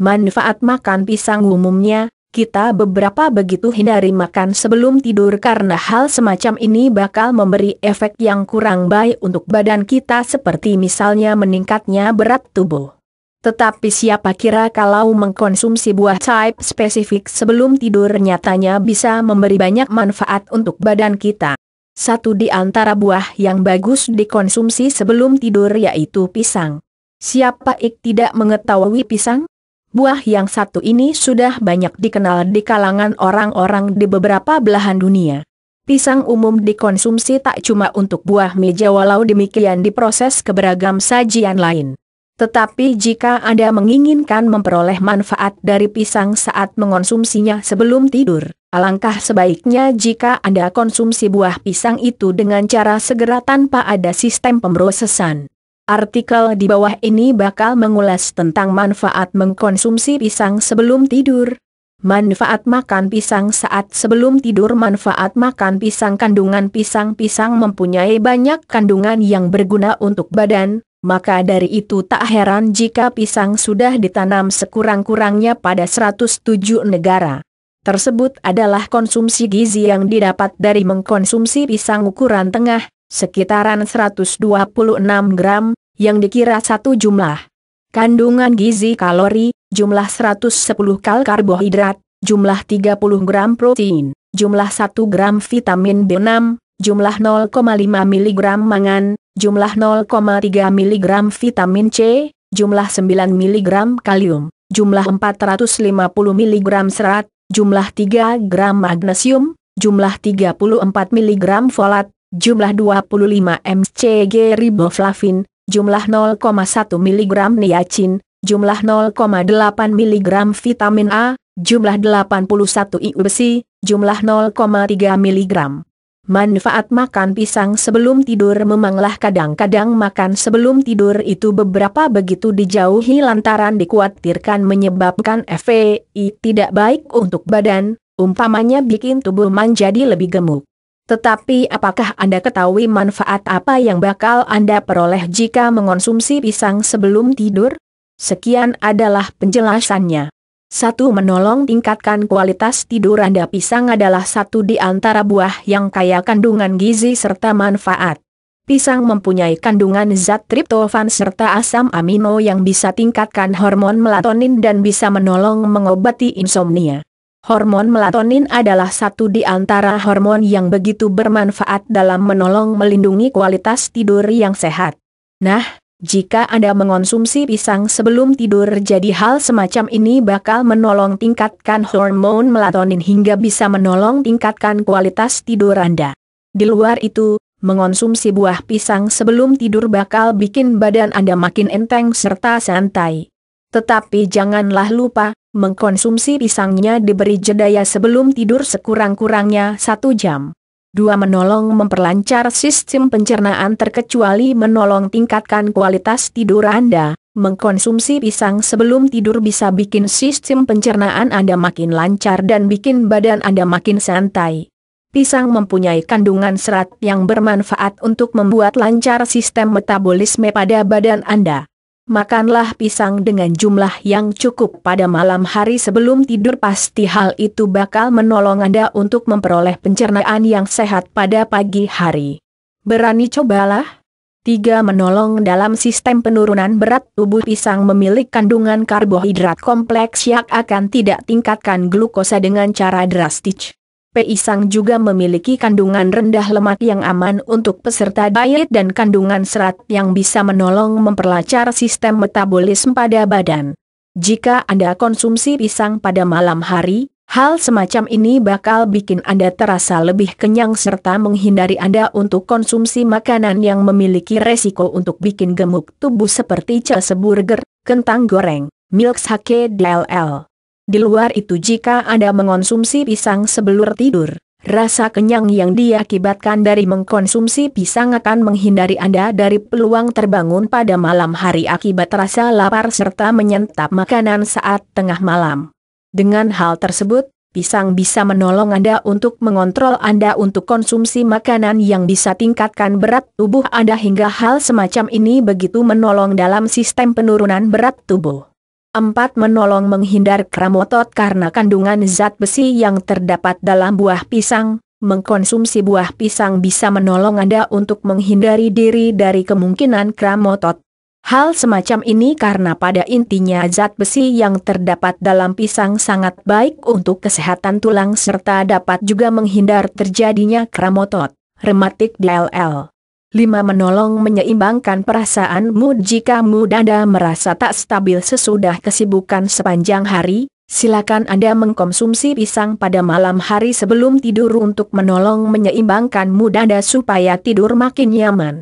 Manfaat makan pisang umumnya, kita beberapa begitu hindari makan sebelum tidur karena hal semacam ini bakal memberi efek yang kurang baik untuk badan kita seperti misalnya meningkatnya berat tubuh. Tetapi siapa kira kalau mengkonsumsi buah type spesifik sebelum tidur nyatanya bisa memberi banyak manfaat untuk badan kita. Satu di antara buah yang bagus dikonsumsi sebelum tidur yaitu pisang. Siapa ik tidak mengetahui pisang? buah yang satu ini sudah banyak dikenal di kalangan orang-orang di beberapa belahan dunia. Pisang umum dikonsumsi tak cuma untuk buah meja walau demikian diproses ke beragam sajian lain. Tetapi jika Anda menginginkan memperoleh manfaat dari pisang saat mengonsumsinya sebelum tidur, alangkah sebaiknya jika Anda konsumsi buah pisang itu dengan cara segera tanpa ada sistem pemrosesan. Artikel di bawah ini bakal mengulas tentang manfaat mengkonsumsi pisang sebelum tidur. Manfaat makan pisang saat sebelum tidur Manfaat makan pisang Kandungan pisang-pisang mempunyai banyak kandungan yang berguna untuk badan, maka dari itu tak heran jika pisang sudah ditanam sekurang-kurangnya pada 107 negara. Tersebut adalah konsumsi gizi yang didapat dari mengkonsumsi pisang ukuran tengah, sekitaran 126 gram, yang dikira satu jumlah. Kandungan gizi kalori, jumlah 110 kal karbohidrat, jumlah 30 gram protein, jumlah 1 gram vitamin B6, jumlah 0,5 mg mangan, jumlah 0,3 mg vitamin C, jumlah 9 mg kalium, jumlah 450 mg serat, jumlah 3 gram magnesium, jumlah 34 mg folat, jumlah 25 mcg riboflavin, jumlah 0,1 mg niacin, jumlah 0,8 mg vitamin A, jumlah 81 IU besi, jumlah 0,3 mg. Manfaat makan pisang sebelum tidur memanglah kadang-kadang makan sebelum tidur itu beberapa begitu dijauhi lantaran dikhawatirkan menyebabkan FEI tidak baik untuk badan, umpamanya bikin tubuh menjadi lebih gemuk. Tetapi apakah Anda ketahui manfaat apa yang bakal Anda peroleh jika mengonsumsi pisang sebelum tidur? Sekian adalah penjelasannya. Satu Menolong tingkatkan kualitas tidur Anda Pisang adalah satu di antara buah yang kaya kandungan gizi serta manfaat. Pisang mempunyai kandungan zat triptofan serta asam amino yang bisa tingkatkan hormon melatonin dan bisa menolong mengobati insomnia. Hormon melatonin adalah satu di antara hormon yang begitu bermanfaat dalam menolong melindungi kualitas tidur yang sehat. Nah, jika Anda mengonsumsi pisang sebelum tidur jadi hal semacam ini bakal menolong tingkatkan hormon melatonin hingga bisa menolong tingkatkan kualitas tidur Anda. Di luar itu, mengonsumsi buah pisang sebelum tidur bakal bikin badan Anda makin enteng serta santai. Tetapi janganlah lupa, mengkonsumsi pisangnya diberi jedaya sebelum tidur sekurang-kurangnya satu jam. Dua menolong memperlancar sistem pencernaan terkecuali menolong tingkatkan kualitas tidur Anda. Mengkonsumsi pisang sebelum tidur bisa bikin sistem pencernaan Anda makin lancar dan bikin badan Anda makin santai. Pisang mempunyai kandungan serat yang bermanfaat untuk membuat lancar sistem metabolisme pada badan Anda makanlah pisang dengan jumlah yang cukup pada malam hari sebelum tidur pasti hal itu bakal menolong Anda untuk memperoleh pencernaan yang sehat pada pagi hari. Berani cobalah. 3. Menolong dalam sistem penurunan berat tubuh pisang memiliki kandungan karbohidrat kompleks yang akan tidak tingkatkan glukosa dengan cara drastis. Peisang juga memiliki kandungan rendah lemak yang aman untuk peserta diet dan kandungan serat yang bisa menolong memperlancar sistem metabolisme pada badan. Jika Anda konsumsi pisang pada malam hari, hal semacam ini bakal bikin Anda terasa lebih kenyang serta menghindari Anda untuk konsumsi makanan yang memiliki resiko untuk bikin gemuk tubuh seperti cheeseburger, kentang goreng, sake, DLL. Di luar itu jika Anda mengonsumsi pisang sebelum tidur, rasa kenyang yang diakibatkan dari mengkonsumsi pisang akan menghindari Anda dari peluang terbangun pada malam hari akibat rasa lapar serta menyantap makanan saat tengah malam. Dengan hal tersebut, pisang bisa menolong Anda untuk mengontrol Anda untuk konsumsi makanan yang bisa tingkatkan berat tubuh Anda hingga hal semacam ini begitu menolong dalam sistem penurunan berat tubuh. 4. Menolong menghindar kram otot karena kandungan zat besi yang terdapat dalam buah pisang. Mengkonsumsi buah pisang bisa menolong Anda untuk menghindari diri dari kemungkinan kram otot. Hal semacam ini karena pada intinya zat besi yang terdapat dalam pisang sangat baik untuk kesehatan tulang serta dapat juga menghindar terjadinya kram otot, rematik DLL. Lima menolong menyeimbangkan perasaanmu jika dada merasa tak stabil sesudah kesibukan sepanjang hari, silakan Anda mengkonsumsi pisang pada malam hari sebelum tidur untuk menolong menyeimbangkan dada supaya tidur makin nyaman.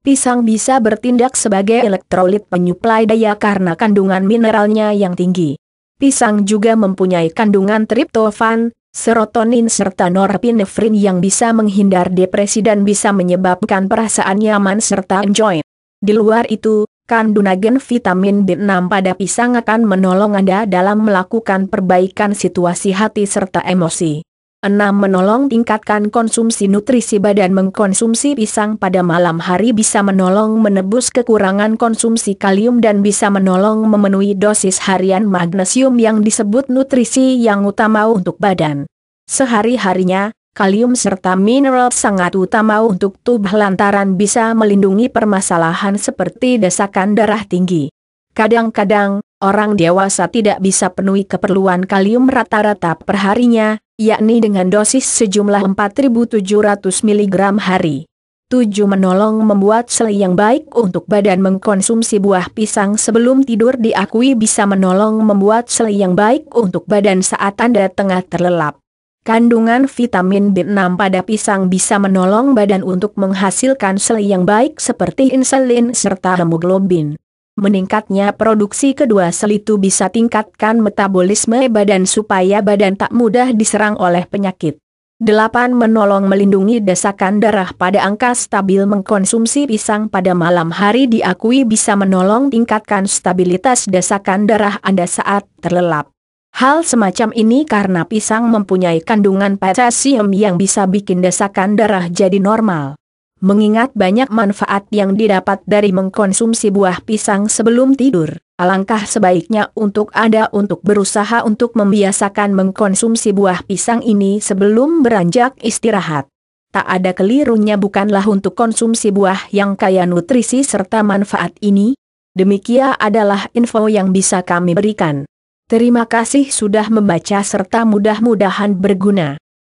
Pisang bisa bertindak sebagai elektrolit penyuplai daya karena kandungan mineralnya yang tinggi. Pisang juga mempunyai kandungan triptofan, serotonin serta norepinefrin yang bisa menghindar depresi dan bisa menyebabkan perasaan nyaman serta enjoy. Di luar itu, kandungan vitamin B6 pada pisang akan menolong Anda dalam melakukan perbaikan situasi hati serta emosi. 6. Menolong tingkatkan konsumsi nutrisi badan Mengkonsumsi pisang pada malam hari bisa menolong menebus kekurangan konsumsi kalium dan bisa menolong memenuhi dosis harian magnesium yang disebut nutrisi yang utama untuk badan. Sehari-harinya, kalium serta mineral sangat utama untuk tubuh lantaran bisa melindungi permasalahan seperti desakan darah tinggi. Kadang-kadang, orang dewasa tidak bisa penuhi keperluan kalium rata-rata perharinya, yakni dengan dosis sejumlah 4.700 mg hari. 7. Menolong membuat sel yang baik untuk badan mengkonsumsi buah pisang sebelum tidur diakui bisa menolong membuat sel yang baik untuk badan saat Anda tengah terlelap. Kandungan vitamin B6 pada pisang bisa menolong badan untuk menghasilkan sel yang baik seperti insulin serta hemoglobin meningkatnya produksi kedua sel itu bisa tingkatkan metabolisme badan supaya badan tak mudah diserang oleh penyakit. 8. Menolong melindungi desakan darah pada angka stabil Mengkonsumsi pisang pada malam hari diakui bisa menolong tingkatkan stabilitas desakan darah Anda saat terlelap. Hal semacam ini karena pisang mempunyai kandungan potasium yang bisa bikin desakan darah jadi normal mengingat banyak manfaat yang didapat dari mengkonsumsi buah pisang sebelum tidur. Alangkah sebaiknya untuk Anda untuk berusaha untuk membiasakan mengkonsumsi buah pisang ini sebelum beranjak istirahat. Tak ada kelirunya bukanlah untuk konsumsi buah yang kaya nutrisi serta manfaat ini. Demikian adalah info yang bisa kami berikan. Terima kasih sudah membaca serta mudah-mudahan berguna.